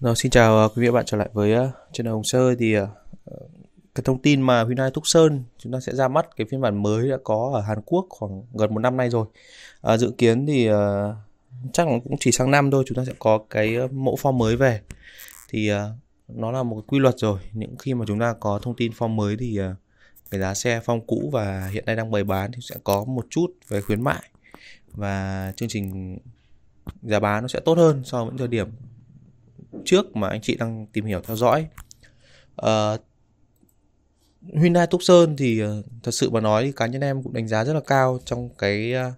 Rồi, xin chào ờ, quý vị và bạn trở lại với trên ờ, Hồng Sơ thì ờ, cái thông tin mà Hyundai Tucson chúng ta sẽ ra mắt cái phiên bản mới đã có ở Hàn Quốc khoảng gần một năm nay rồi à, dự kiến thì uh, chắc là cũng chỉ sang năm thôi chúng ta sẽ có cái mẫu form mới về thì uh, nó là một quy luật rồi những khi mà chúng ta có thông tin form mới thì uh, cái giá xe form cũ và hiện nay đang bày bán thì sẽ có một chút về khuyến mại và chương trình giá bán nó sẽ tốt hơn so với những thời điểm trước mà anh chị đang tìm hiểu theo dõi à, Hyundai Tucson thì ờ, thật sự mà nói cá nhân em cũng đánh giá rất là cao trong cái ờ,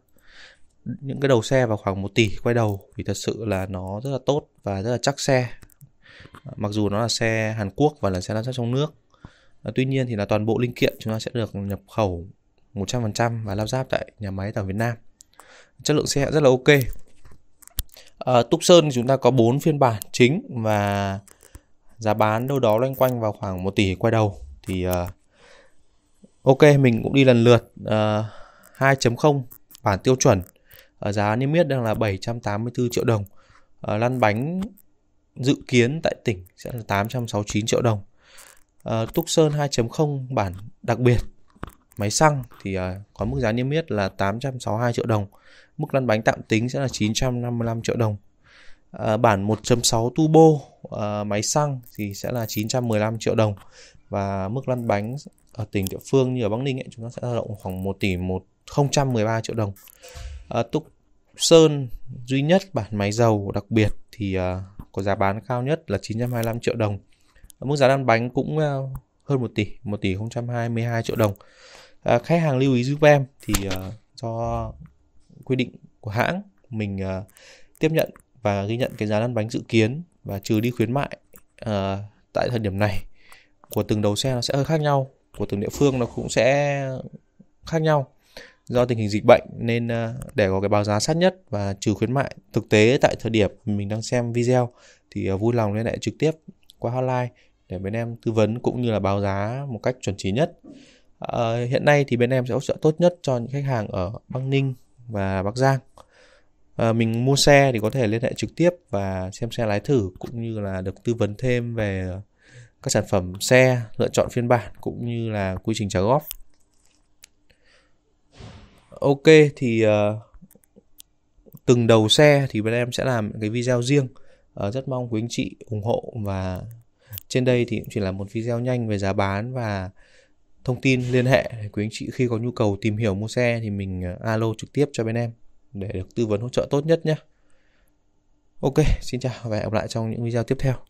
những cái đầu xe vào khoảng 1 tỷ quay đầu vì thật sự là nó rất là tốt và rất là chắc xe mặc dù nó là xe Hàn Quốc và là xe lắp ráp trong nước tuy nhiên thì là toàn bộ linh kiện chúng ta sẽ được nhập khẩu 100% và lắp ráp tại nhà máy tại Việt Nam chất lượng xe rất là ok Ờ, Túc Sơn chúng ta có 4 phiên bản chính và giá bán đâu đó loanh quanh vào khoảng 1 tỷ quay đầu thì uh, ok mình cũng đi lần lượt uh, ờ, 2.0 bản tiêu chuẩn uh, giá niêm yết đang là 784 triệu đồng uh, lăn bánh dự kiến tại tỉnh sẽ là 869 triệu đồng uh, Túc Sơn 2.0 bản đặc biệt máy xăng thì uh, có mức giá niêm yết là 862 triệu đồng. Mức lăn bánh tạm tính sẽ là 955 triệu đồng. Uh, bản 1.6 turbo uh, máy xăng thì sẽ là 915 triệu đồng và mức lăn bánh ở tỉnh địa phương như ở Bắc Ninh ấy, chúng ta sẽ dao động khoảng 1 tỷ 1 013 triệu đồng. uh, Túc Sơn duy nhất bản máy dầu đặc biệt thì uh, có giá bán cao nhất là 925 triệu đồng. Mức giá lăn bánh cũng uh, hơn 1 tỷ, 1 tỷ 022 triệu đồng à, khách hàng lưu ý giúp em thì uh, do quy định của hãng mình uh, tiếp nhận và ghi nhận cái giá lăn bánh dự kiến và trừ đi khuyến mại uh, tại thời điểm này của từng đầu xe nó sẽ hơi khác nhau của từng địa phương nó cũng sẽ khác nhau do tình hình dịch bệnh nên để có cái báo giá sát nhất và trừ khuyến mại thực tế tại thời điểm mình đang xem video thì vui lòng liên hệ trực tiếp qua hotline để bên em tư vấn cũng như là báo giá một cách chuẩn chỉ nhất À, hiện nay thì bên em sẽ hỗ trợ tốt nhất cho những khách hàng ở Bắc Ninh và Bắc Giang. À, mình mua xe thì có thể liên hệ trực tiếp và xem xe lái thử cũng như là được tư vấn thêm về các sản phẩm xe, lựa chọn phiên bản cũng như là quy trình trả góp. Ok thì uh, từng đầu xe thì bên em sẽ làm cái video riêng. Uh, rất mong quý anh chị ủng hộ và trên đây thì cũng chỉ là một video nhanh về giá bán và thông tin liên hệ để quý anh chị khi có nhu cầu tìm hiểu mua xe thì mình à, alo trực tiếp cho bên em để được tư vấn hỗ trợ tốt nhất nhé. Ok, xin chào và hẹn gặp lại trong những video tiếp theo.